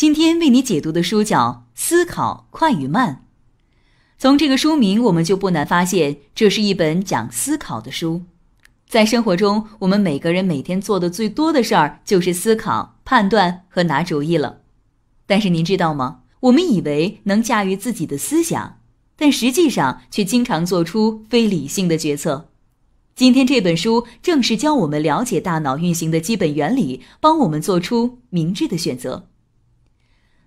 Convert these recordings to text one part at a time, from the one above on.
今天为你解读的书叫《思考快与慢》，从这个书名，我们就不难发现，这是一本讲思考的书。在生活中，我们每个人每天做的最多的事儿就是思考、判断和拿主意了。但是您知道吗？我们以为能驾驭自己的思想，但实际上却经常做出非理性的决策。今天这本书正是教我们了解大脑运行的基本原理，帮我们做出明智的选择。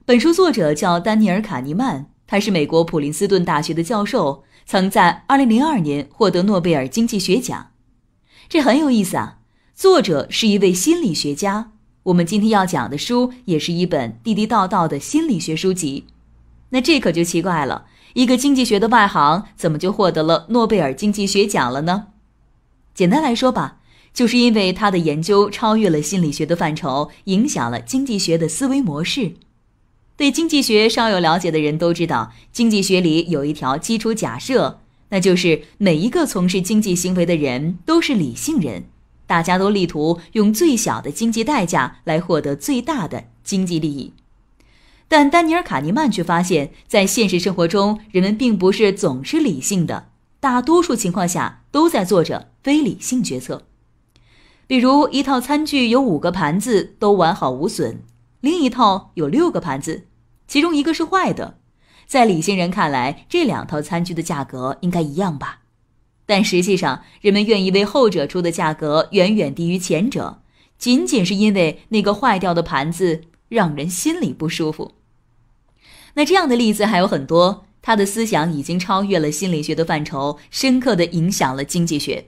本书作者叫丹尼尔·卡尼曼，他是美国普林斯顿大学的教授，曾在二零零二年获得诺贝尔经济学奖。这很有意思啊！作者是一位心理学家，我们今天要讲的书也是一本地地道道的心理学书籍。那这可就奇怪了，一个经济学的外行怎么就获得了诺贝尔经济学奖了呢？简单来说吧，就是因为他的研究超越了心理学的范畴，影响了经济学的思维模式。对经济学稍有了解的人都知道，经济学里有一条基础假设，那就是每一个从事经济行为的人都是理性人，大家都力图用最小的经济代价来获得最大的经济利益。但丹尼尔·卡尼曼却发现，在现实生活中，人们并不是总是理性的，大多数情况下都在做着非理性决策。比如，一套餐具有五个盘子，都完好无损。另一套有六个盘子，其中一个是坏的。在理性人看来，这两套餐具的价格应该一样吧？但实际上，人们愿意为后者出的价格远远低于前者，仅仅是因为那个坏掉的盘子让人心里不舒服。那这样的例子还有很多。他的思想已经超越了心理学的范畴，深刻地影响了经济学。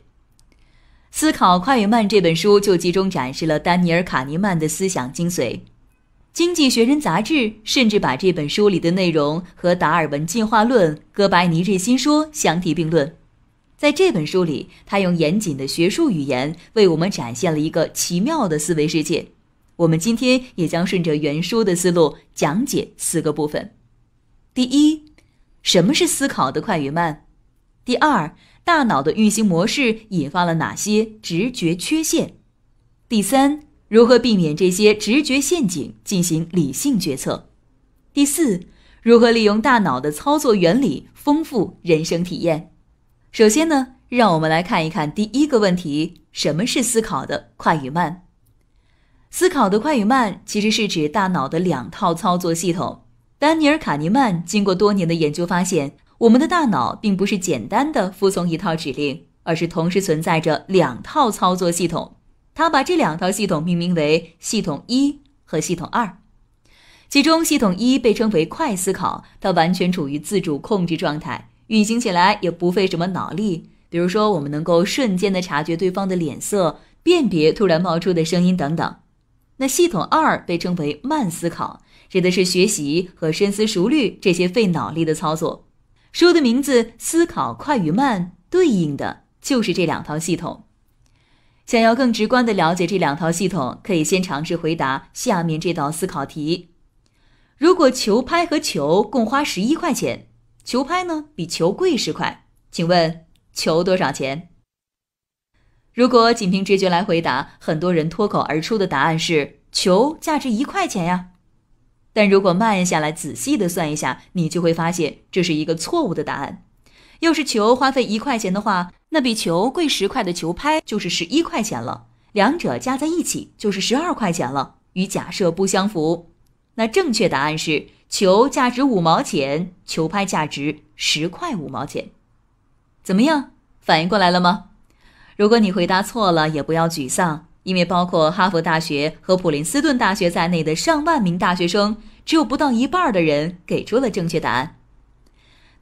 思考快与慢这本书就集中展示了丹尼尔·卡尼曼的思想精髓。《经济学人》杂志甚至把这本书里的内容和达尔文进化论、哥白尼日心说相提并论。在这本书里，他用严谨的学术语言为我们展现了一个奇妙的思维世界。我们今天也将顺着原书的思路讲解四个部分：第一，什么是思考的快与慢；第二，大脑的运行模式引发了哪些直觉缺陷；第三。如何避免这些直觉陷阱进行理性决策？第四，如何利用大脑的操作原理丰富人生体验？首先呢，让我们来看一看第一个问题：什么是思考的快与慢？思考的快与慢其实是指大脑的两套操作系统。丹尼尔·卡尼曼经过多年的研究发现，我们的大脑并不是简单的服从一套指令，而是同时存在着两套操作系统。他把这两套系统命名为系统一和系统二，其中系统一被称为快思考，它完全处于自主控制状态，运行起来也不费什么脑力。比如说，我们能够瞬间的察觉对方的脸色，辨别突然冒出的声音等等。那系统二被称为慢思考，指的是学习和深思熟虑这些费脑力的操作。书的名字《思考快与慢》对应的就是这两套系统。想要更直观的了解这两套系统，可以先尝试回答下面这道思考题：如果球拍和球共花十一块钱，球拍呢比球贵十块，请问球多少钱？如果仅凭直觉来回答，很多人脱口而出的答案是球价值一块钱呀。但如果慢下来仔细的算一下，你就会发现这是一个错误的答案。要是球花费一块钱的话，那比球贵十块的球拍就是十一块钱了，两者加在一起就是十二块钱了，与假设不相符。那正确答案是球价值五毛钱，球拍价值十块五毛钱。怎么样，反应过来了吗？如果你回答错了，也不要沮丧，因为包括哈佛大学和普林斯顿大学在内的上万名大学生，只有不到一半的人给出了正确答案。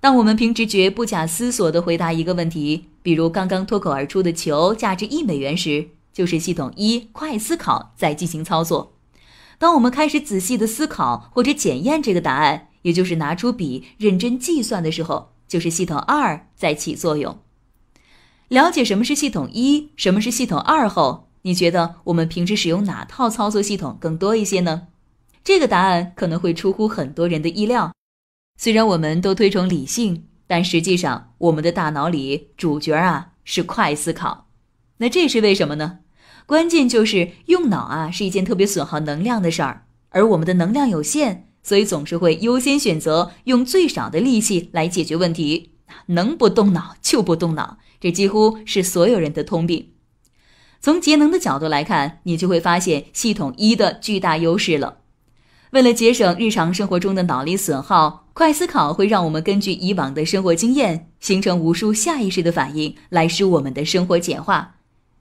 当我们凭直觉不假思索地回答一个问题，比如刚刚脱口而出的“球价值一美元”时，就是系统一快思考在进行操作；当我们开始仔细的思考或者检验这个答案，也就是拿出笔认真计算的时候，就是系统二在起作用。了解什么是系统一，什么是系统二后，你觉得我们平时使用哪套操作系统更多一些呢？这个答案可能会出乎很多人的意料。虽然我们都推崇理性，但实际上我们的大脑里主角啊是快思考。那这是为什么呢？关键就是用脑啊是一件特别损耗能量的事儿，而我们的能量有限，所以总是会优先选择用最少的力气来解决问题。能不动脑就不动脑，这几乎是所有人的通病。从节能的角度来看，你就会发现系统一的巨大优势了。为了节省日常生活中的脑力损耗。快思考会让我们根据以往的生活经验，形成无数下意识的反应，来使我们的生活简化。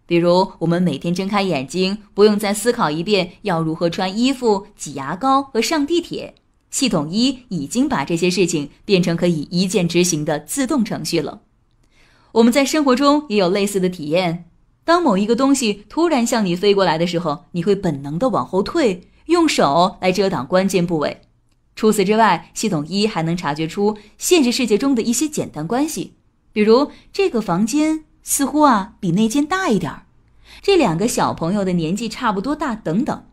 比如，我们每天睁开眼睛，不用再思考一遍要如何穿衣服、挤牙膏和上地铁。系统一已经把这些事情变成可以一键执行的自动程序了。我们在生活中也有类似的体验：当某一个东西突然向你飞过来的时候，你会本能的往后退，用手来遮挡关键部位。除此之外，系统一还能察觉出现实世界中的一些简单关系，比如这个房间似乎啊比那间大一点儿，这两个小朋友的年纪差不多大，等等。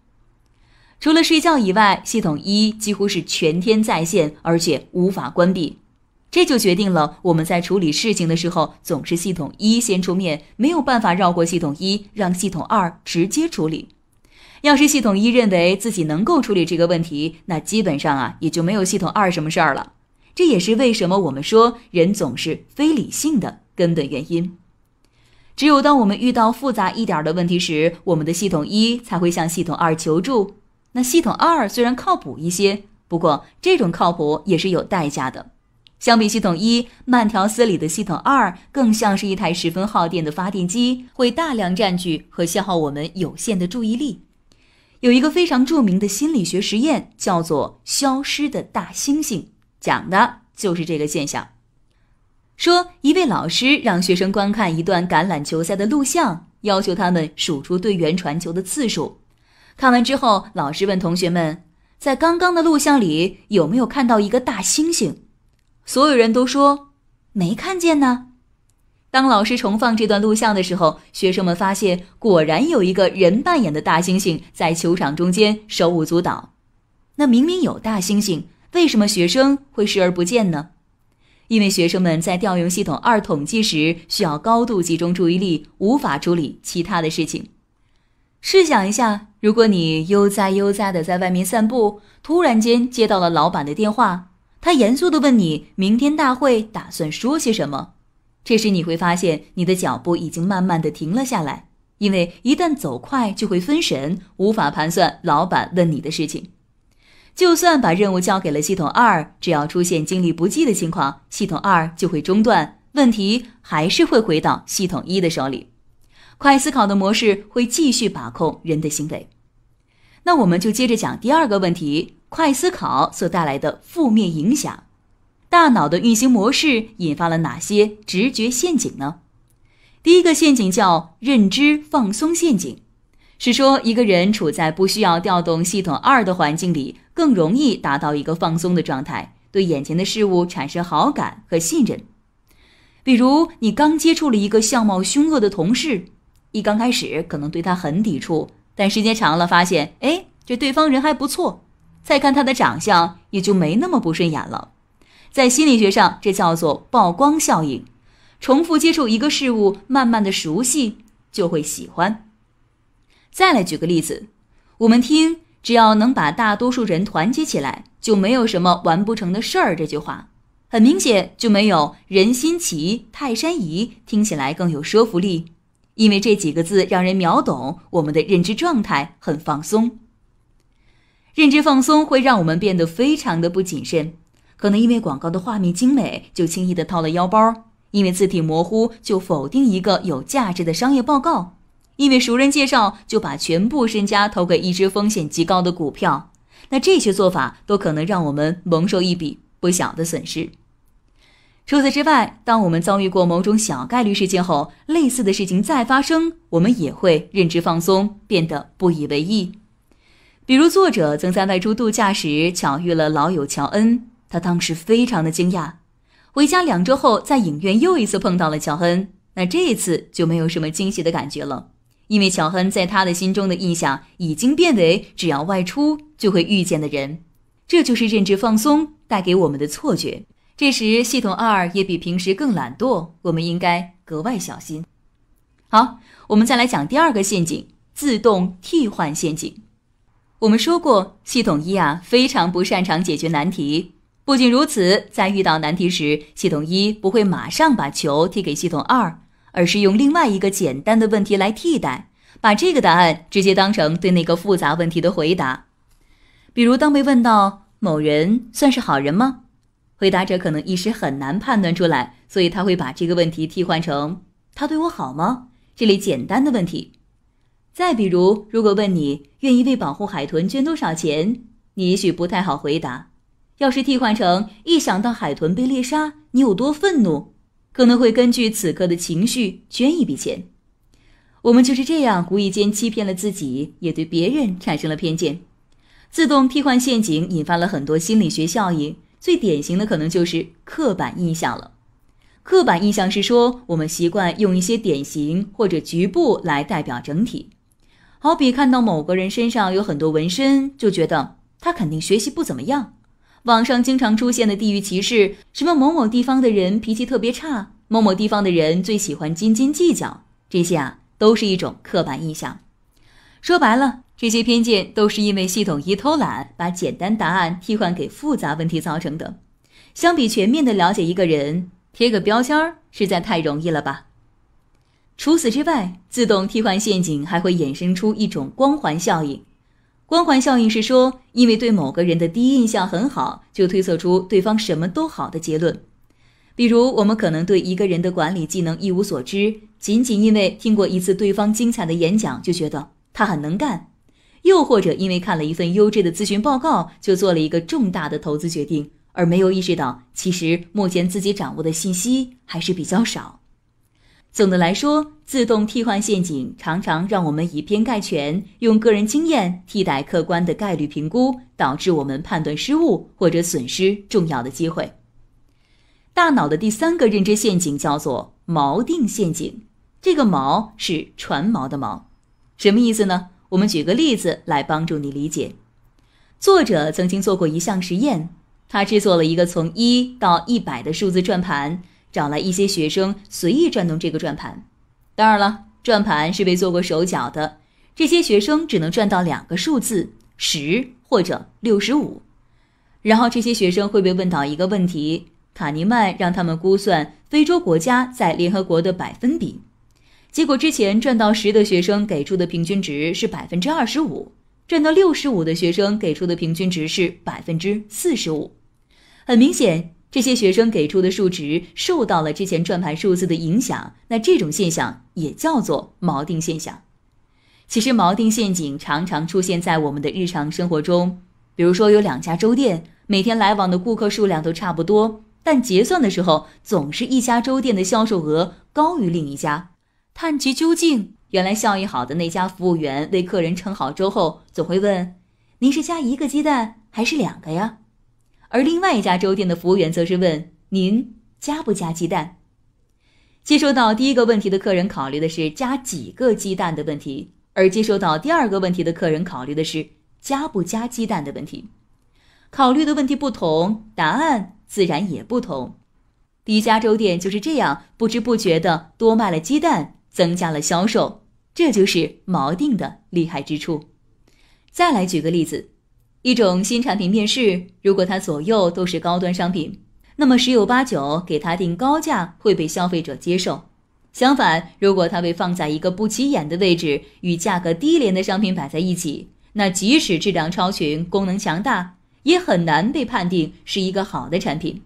除了睡觉以外，系统一几乎是全天在线，而且无法关闭。这就决定了我们在处理事情的时候，总是系统一先出面，没有办法绕过系统一，让系统二直接处理。要是系统一认为自己能够处理这个问题，那基本上啊也就没有系统二什么事儿了。这也是为什么我们说人总是非理性的根本原因。只有当我们遇到复杂一点的问题时，我们的系统一才会向系统二求助。那系统二虽然靠谱一些，不过这种靠谱也是有代价的。相比系统一慢条斯理的系统二，更像是一台十分耗电的发电机，会大量占据和消耗我们有限的注意力。有一个非常著名的心理学实验，叫做“消失的大猩猩”，讲的就是这个现象。说一位老师让学生观看一段橄榄球赛的录像，要求他们数出队员传球的次数。看完之后，老师问同学们：“在刚刚的录像里有没有看到一个大猩猩？”所有人都说：“没看见呢。”当老师重放这段录像的时候，学生们发现，果然有一个人扮演的大猩猩在球场中间手舞足蹈。那明明有大猩猩，为什么学生会视而不见呢？因为学生们在调用系统二统计时，需要高度集中注意力，无法处理其他的事情。试想一下，如果你悠哉悠哉地在外面散步，突然间接到了老板的电话，他严肃地问你：“明天大会打算说些什么？”这时你会发现，你的脚步已经慢慢的停了下来，因为一旦走快就会分神，无法盘算老板问你的事情。就算把任务交给了系统二，只要出现精力不济的情况，系统二就会中断，问题还是会回到系统一的手里。快思考的模式会继续把控人的行为。那我们就接着讲第二个问题：快思考所带来的负面影响。大脑的运行模式引发了哪些直觉陷阱呢？第一个陷阱叫认知放松陷阱，是说一个人处在不需要调动系统二的环境里，更容易达到一个放松的状态，对眼前的事物产生好感和信任。比如你刚接触了一个相貌凶恶的同事，一刚开始可能对他很抵触，但时间长了发现，哎，这对方人还不错，再看他的长相也就没那么不顺眼了。在心理学上，这叫做曝光效应。重复接触一个事物，慢慢的熟悉就会喜欢。再来举个例子，我们听“只要能把大多数人团结起来，就没有什么完不成的事儿”这句话，很明显就没有“人心齐，泰山移”听起来更有说服力。因为这几个字让人秒懂，我们的认知状态很放松。认知放松会让我们变得非常的不谨慎。可能因为广告的画面精美，就轻易地掏了腰包；因为字体模糊，就否定一个有价值的商业报告；因为熟人介绍，就把全部身家投给一只风险极高的股票。那这些做法都可能让我们蒙受一笔不小的损失。除此之外，当我们遭遇过某种小概率事件后，类似的事情再发生，我们也会认知放松，变得不以为意。比如，作者曾在外出度假时巧遇了老友乔恩。他当时非常的惊讶，回家两周后，在影院又一次碰到了乔恩。那这一次就没有什么惊喜的感觉了，因为乔恩在他的心中的印象已经变为只要外出就会遇见的人。这就是认知放松带给我们的错觉。这时系统二也比平时更懒惰，我们应该格外小心。好，我们再来讲第二个陷阱——自动替换陷阱。我们说过，系统一啊非常不擅长解决难题。不仅如此，在遇到难题时，系统一不会马上把球踢给系统二，而是用另外一个简单的问题来替代，把这个答案直接当成对那个复杂问题的回答。比如，当被问到“某人算是好人吗”，回答者可能一时很难判断出来，所以他会把这个问题替换成“他对我好吗”？这类简单的问题。再比如，如果问你愿意为保护海豚捐多少钱，你也许不太好回答。要是替换成“一想到海豚被猎杀，你有多愤怒”，可能会根据此刻的情绪捐一笔钱。我们就是这样无意间欺骗了自己，也对别人产生了偏见。自动替换陷阱引发了很多心理学效应，最典型的可能就是刻板印象了。刻板印象是说，我们习惯用一些典型或者局部来代表整体，好比看到某个人身上有很多纹身，就觉得他肯定学习不怎么样。网上经常出现的地域歧视，什么某某地方的人脾气特别差，某某地方的人最喜欢斤斤计较，这些啊都是一种刻板印象。说白了，这些偏见都是因为系统一偷懒，把简单答案替换给复杂问题造成的。相比全面的了解一个人，贴个标签儿实在太容易了吧？除此之外，自动替换陷阱还会衍生出一种光环效应。光环效应是说，因为对某个人的第一印象很好，就推测出对方什么都好的结论。比如，我们可能对一个人的管理技能一无所知，仅仅因为听过一次对方精彩的演讲，就觉得他很能干；又或者因为看了一份优质的咨询报告，就做了一个重大的投资决定，而没有意识到其实目前自己掌握的信息还是比较少。总的来说，自动替换陷阱常常让我们以偏概全，用个人经验替代客观的概率评估，导致我们判断失误或者损失重要的机会。大脑的第三个认知陷阱叫做锚定陷阱，这个锚是船锚的锚，什么意思呢？我们举个例子来帮助你理解。作者曾经做过一项实验，他制作了一个从一到一百的数字转盘。找来一些学生随意转动这个转盘，当然了，转盘是被做过手脚的。这些学生只能转到两个数字，十或者六十五。然后这些学生会被问到一个问题：卡尼曼让他们估算非洲国家在联合国的百分比。结果之前赚到十的学生给出的平均值是百分之二十五，赚到六十五的学生给出的平均值是百分之四十五。很明显。这些学生给出的数值受到了之前转盘数字的影响，那这种现象也叫做锚定现象。其实锚定陷阱常常出现在我们的日常生活中，比如说有两家粥店，每天来往的顾客数量都差不多，但结算的时候总是一家粥店的销售额高于另一家。探其究竟，原来效益好的那家服务员为客人称好粥后，总会问：“您是加一个鸡蛋还是两个呀？”而另外一家粥店的服务员则是问：“您加不加鸡蛋？”接收到第一个问题的客人考虑的是加几个鸡蛋的问题，而接收到第二个问题的客人考虑的是加不加鸡蛋的问题。考虑的问题不同，答案自然也不同。第一家粥店就是这样不知不觉的多卖了鸡蛋，增加了销售。这就是锚定的厉害之处。再来举个例子。一种新产品面世，如果它左右都是高端商品，那么十有八九给它定高价会被消费者接受。相反，如果它被放在一个不起眼的位置，与价格低廉的商品摆在一起，那即使质量超群、功能强大，也很难被判定是一个好的产品。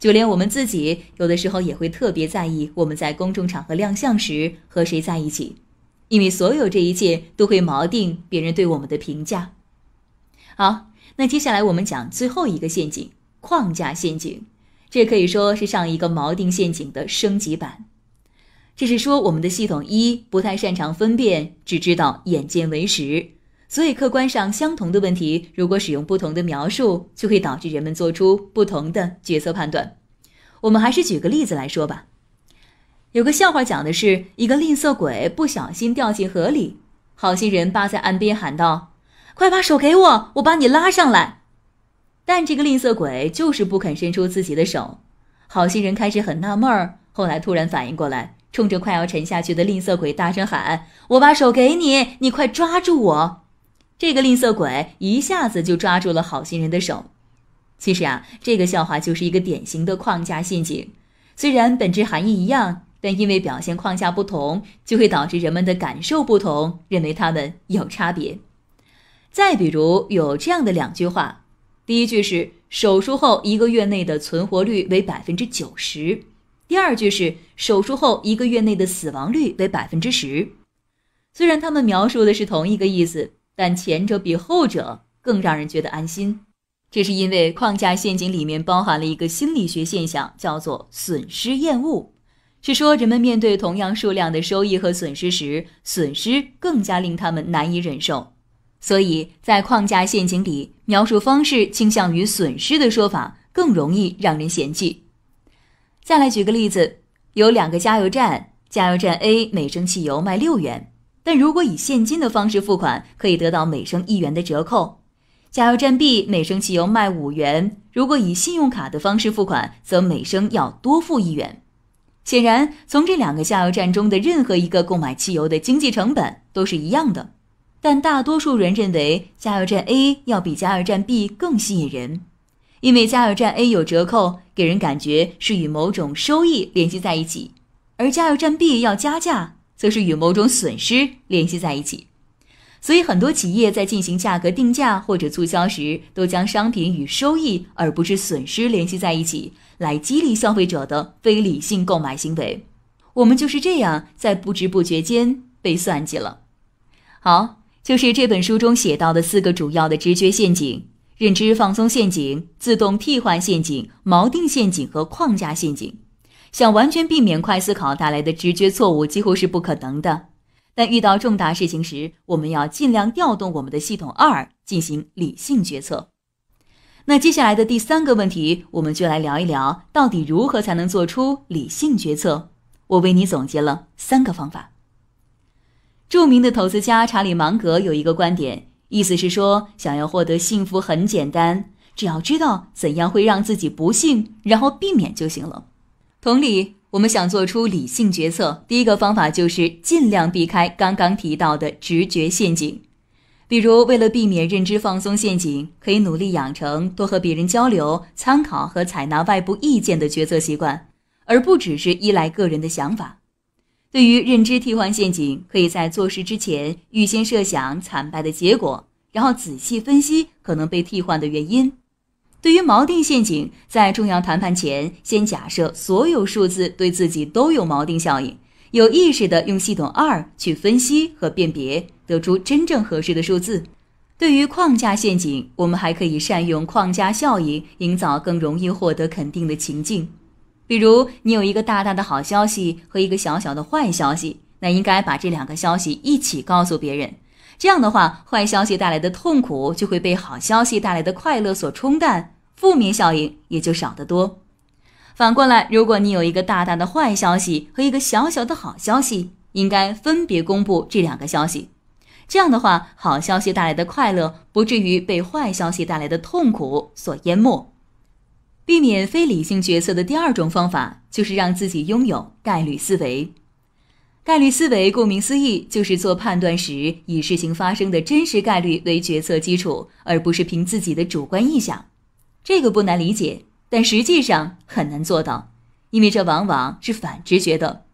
就连我们自己，有的时候也会特别在意我们在公众场合亮相时和谁在一起，因为所有这一切都会锚定别人对我们的评价。好，那接下来我们讲最后一个陷阱——框架陷阱。这可以说是上一个锚定陷阱的升级版。这是说我们的系统一不太擅长分辨，只知道眼见为实。所以客观上相同的问题，如果使用不同的描述，就会导致人们做出不同的决策判断。我们还是举个例子来说吧。有个笑话讲的是一个吝啬鬼不小心掉进河里，好心人扒在岸边喊道。快把手给我，我把你拉上来。但这个吝啬鬼就是不肯伸出自己的手。好心人开始很纳闷儿，后来突然反应过来，冲着快要沉下去的吝啬鬼大声喊：“我把手给你，你快抓住我！”这个吝啬鬼一下子就抓住了好心人的手。其实啊，这个笑话就是一个典型的框架陷阱。虽然本质含义一样，但因为表现框架不同，就会导致人们的感受不同，认为他们有差别。再比如有这样的两句话，第一句是手术后一个月内的存活率为百分之九十，第二句是手术后一个月内的死亡率为百分之十。虽然他们描述的是同一个意思，但前者比后者更让人觉得安心。这是因为框架陷阱里面包含了一个心理学现象，叫做损失厌恶，是说人们面对同样数量的收益和损失时，损失更加令他们难以忍受。所以在框架陷阱里，描述方式倾向于损失的说法更容易让人嫌弃。再来举个例子，有两个加油站，加油站 A 每升汽油卖六元，但如果以现金的方式付款，可以得到每升一元的折扣；加油站 B 每升汽油卖五元，如果以信用卡的方式付款，则每升要多付一元。显然，从这两个加油站中的任何一个购买汽油的经济成本都是一样的。但大多数人认为加油站 A 要比加油站 B 更吸引人，因为加油站 A 有折扣，给人感觉是与某种收益联系在一起；而加油站 B 要加价，则是与某种损失联系在一起。所以，很多企业在进行价格定价或者促销时，都将商品与收益而不是损失联系在一起，来激励消费者的非理性购买行为。我们就是这样在不知不觉间被算计了。好。就是这本书中写到的四个主要的直觉陷阱：认知放松陷阱、自动替换陷阱、锚定陷阱和框架陷阱。想完全避免快思考带来的直觉错误几乎是不可能的，但遇到重大事情时，我们要尽量调动我们的系统二进行理性决策。那接下来的第三个问题，我们就来聊一聊到底如何才能做出理性决策。我为你总结了三个方法。著名的投资家查理芒格有一个观点，意思是说，想要获得幸福很简单，只要知道怎样会让自己不幸，然后避免就行了。同理，我们想做出理性决策，第一个方法就是尽量避开刚刚提到的直觉陷阱。比如，为了避免认知放松陷阱，可以努力养成多和别人交流、参考和采纳外部意见的决策习惯，而不只是依赖个人的想法。对于认知替换陷阱，可以在做事之前预先设想惨败的结果，然后仔细分析可能被替换的原因；对于锚定陷阱，在重要谈判前先假设所有数字对自己都有锚定效应，有意识的用系统二去分析和辨别，得出真正合适的数字；对于框架陷阱，我们还可以善用框架效应，营造更容易获得肯定的情境。比如，你有一个大大的好消息和一个小小的坏消息，那应该把这两个消息一起告诉别人。这样的话，坏消息带来的痛苦就会被好消息带来的快乐所冲淡，负面效应也就少得多。反过来，如果你有一个大大的坏消息和一个小小的好消息，应该分别公布这两个消息。这样的话，好消息带来的快乐不至于被坏消息带来的痛苦所淹没。避免非理性决策的第二种方法就是让自己拥有概率思维。概率思维顾名思义，就是做判断时以事情发生的真实概率为决策基础，而不是凭自己的主观臆想。这个不难理解，但实际上很难做到，因为这往往是反直觉的。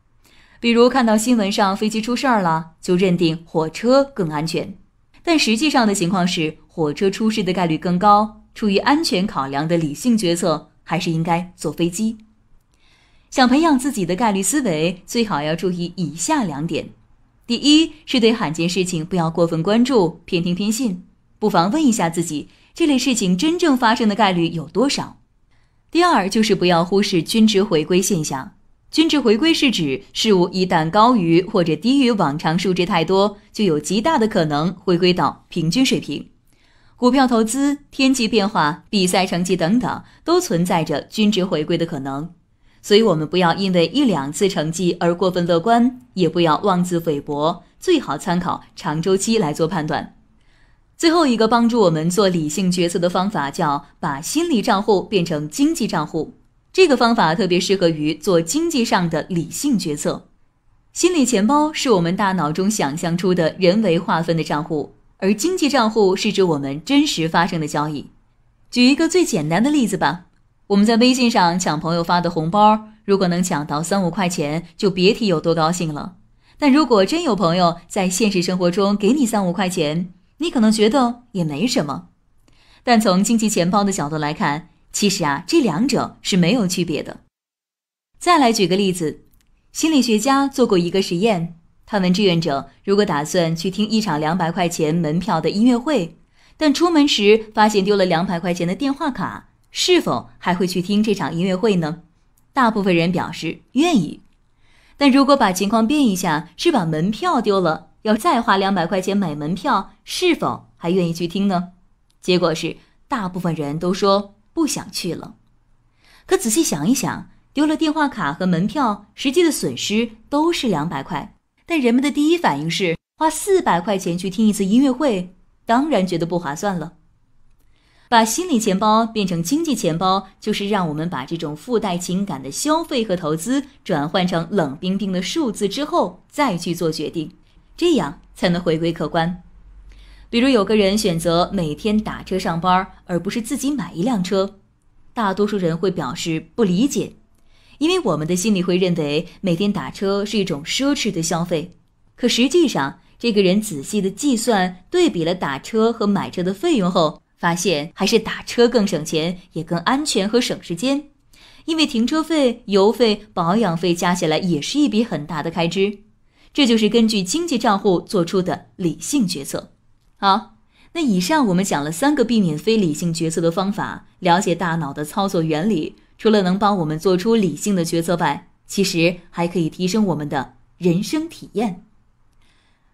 比如看到新闻上飞机出事儿了，就认定火车更安全，但实际上的情况是火车出事的概率更高。出于安全考量的理性决策，还是应该坐飞机。想培养自己的概率思维，最好要注意以下两点：第一，是对罕见事情不要过分关注、偏听偏信，不妨问一下自己，这类事情真正发生的概率有多少；第二，就是不要忽视均值回归现象。均值回归是指事物一旦高于或者低于往常数值太多，就有极大的可能回归到平均水平。股票投资、天气变化、比赛成绩等等，都存在着均值回归的可能，所以我们不要因为一两次成绩而过分乐观，也不要妄自菲薄，最好参考长周期来做判断。最后一个帮助我们做理性决策的方法叫把心理账户变成经济账户，这个方法特别适合于做经济上的理性决策。心理钱包是我们大脑中想象出的人为划分的账户。而经济账户是指我们真实发生的交易。举一个最简单的例子吧，我们在微信上抢朋友发的红包，如果能抢到三五块钱，就别提有多高兴了。但如果真有朋友在现实生活中给你三五块钱，你可能觉得也没什么。但从经济钱包的角度来看，其实啊，这两者是没有区别的。再来举个例子，心理学家做过一个实验。他问志愿者：“如果打算去听一场两百块钱门票的音乐会，但出门时发现丢了两百块钱的电话卡，是否还会去听这场音乐会呢？”大部分人表示愿意。但如果把情况变一下，是把门票丢了，要再花两百块钱买门票，是否还愿意去听呢？结果是，大部分人都说不想去了。可仔细想一想，丢了电话卡和门票，实际的损失都是两百块。但人们的第一反应是花四百块钱去听一次音乐会，当然觉得不划算了。把心理钱包变成经济钱包，就是让我们把这种附带情感的消费和投资转换成冷冰冰的数字之后再去做决定，这样才能回归客观。比如有个人选择每天打车上班，而不是自己买一辆车，大多数人会表示不理解。因为我们的心里会认为每天打车是一种奢侈的消费，可实际上，这个人仔细的计算对比了打车和买车的费用后，发现还是打车更省钱，也更安全和省时间。因为停车费、油费、保养费加起来也是一笔很大的开支。这就是根据经济账户做出的理性决策。好，那以上我们讲了三个避免非理性决策的方法，了解大脑的操作原理。除了能帮我们做出理性的决策外，其实还可以提升我们的人生体验。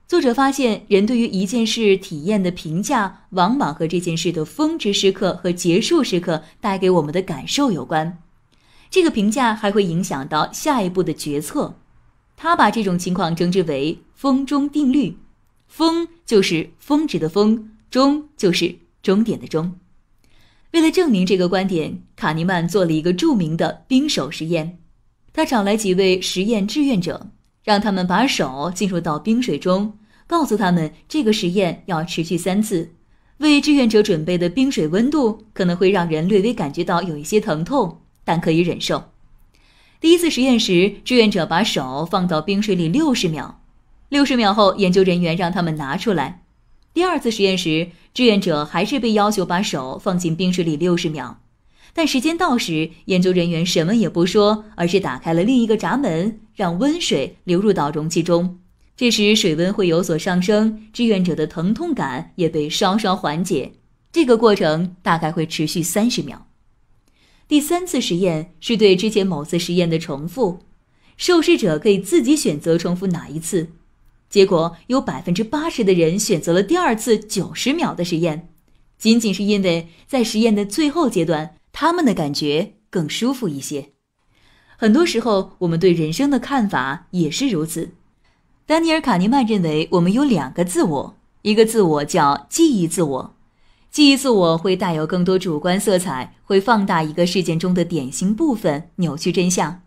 作者发现，人对于一件事体验的评价，往往和这件事的峰值时刻和结束时刻带给我们的感受有关。这个评价还会影响到下一步的决策。他把这种情况称之为“峰中定律”。峰就是峰值的峰，中就是终点的终。为了证明这个观点，卡尼曼做了一个著名的冰手实验。他找来几位实验志愿者，让他们把手浸入到冰水中，告诉他们这个实验要持续三次。为志愿者准备的冰水温度可能会让人略微感觉到有一些疼痛，但可以忍受。第一次实验时，志愿者把手放到冰水里六十秒，六十秒后，研究人员让他们拿出来。第二次实验时，志愿者还是被要求把手放进冰水里六十秒，但时间到时，研究人员什么也不说，而是打开了另一个闸门，让温水流入到容器中。这时水温会有所上升，志愿者的疼痛感也被稍稍缓解。这个过程大概会持续三十秒。第三次实验是对之前某次实验的重复，受试者可以自己选择重复哪一次。结果有百分之八十的人选择了第二次九十秒的实验，仅仅是因为在实验的最后阶段，他们的感觉更舒服一些。很多时候，我们对人生的看法也是如此。丹尼尔·卡尼曼认为，我们有两个自我：一个自我叫记忆自我，记忆自我会带有更多主观色彩，会放大一个事件中的典型部分，扭曲真相。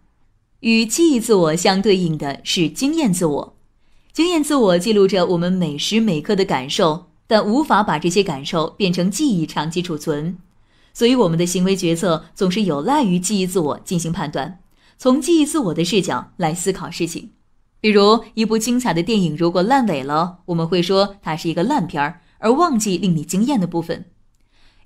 与记忆自我相对应的是经验自我。经验自我记录着我们每时每刻的感受，但无法把这些感受变成记忆长期储存，所以我们的行为决策总是有赖于记忆自我进行判断，从记忆自我的视角来思考事情。比如，一部精彩的电影如果烂尾了，我们会说它是一个烂片儿，而忘记令你惊艳的部分；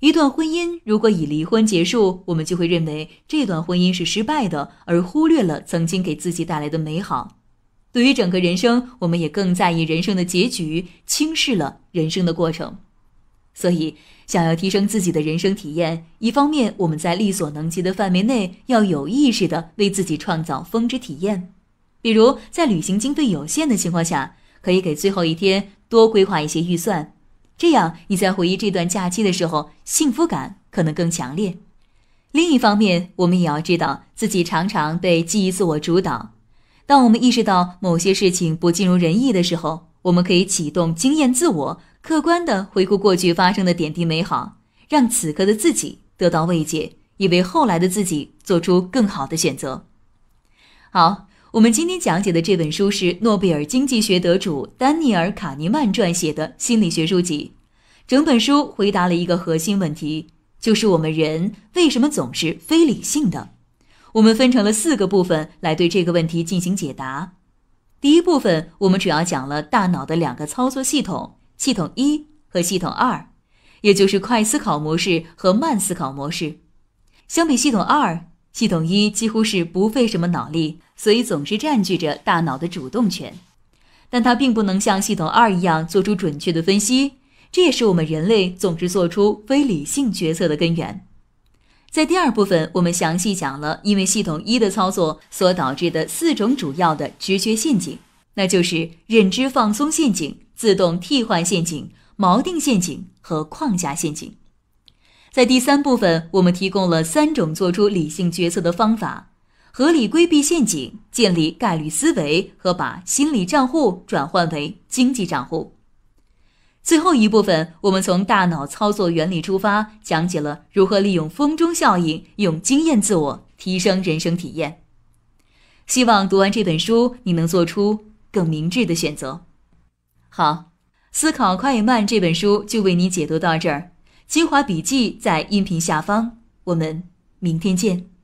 一段婚姻如果以离婚结束，我们就会认为这段婚姻是失败的，而忽略了曾经给自己带来的美好。对于整个人生，我们也更在意人生的结局，轻视了人生的过程。所以，想要提升自己的人生体验，一方面，我们在力所能及的范围内，要有意识的为自己创造峰值体验，比如在旅行经费有限的情况下，可以给最后一天多规划一些预算，这样你在回忆这段假期的时候，幸福感可能更强烈。另一方面，我们也要知道自己常常被记忆自我主导。当我们意识到某些事情不尽如人意的时候，我们可以启动经验自我，客观地回顾过去发生的点滴美好，让此刻的自己得到慰藉，也为后来的自己做出更好的选择。好，我们今天讲解的这本书是诺贝尔经济学得主丹尼尔·卡尼曼撰写的心理学书籍，整本书回答了一个核心问题，就是我们人为什么总是非理性的。我们分成了四个部分来对这个问题进行解答。第一部分，我们主要讲了大脑的两个操作系统，系统一和系统二，也就是快思考模式和慢思考模式。相比系统二，系统一几乎是不费什么脑力，所以总是占据着大脑的主动权。但它并不能像系统二一样做出准确的分析，这也是我们人类总是做出非理性决策的根源。在第二部分，我们详细讲了因为系统一的操作所导致的四种主要的直觉陷阱，那就是认知放松陷阱、自动替换陷阱、锚定陷阱和框架陷阱。在第三部分，我们提供了三种做出理性决策的方法：合理规避陷阱、建立概率思维和把心理账户转换为经济账户。最后一部分，我们从大脑操作原理出发，讲解了如何利用风中效应，用经验自我，提升人生体验。希望读完这本书，你能做出更明智的选择。好，思考快与慢这本书就为你解读到这儿，精华笔记在音频下方，我们明天见。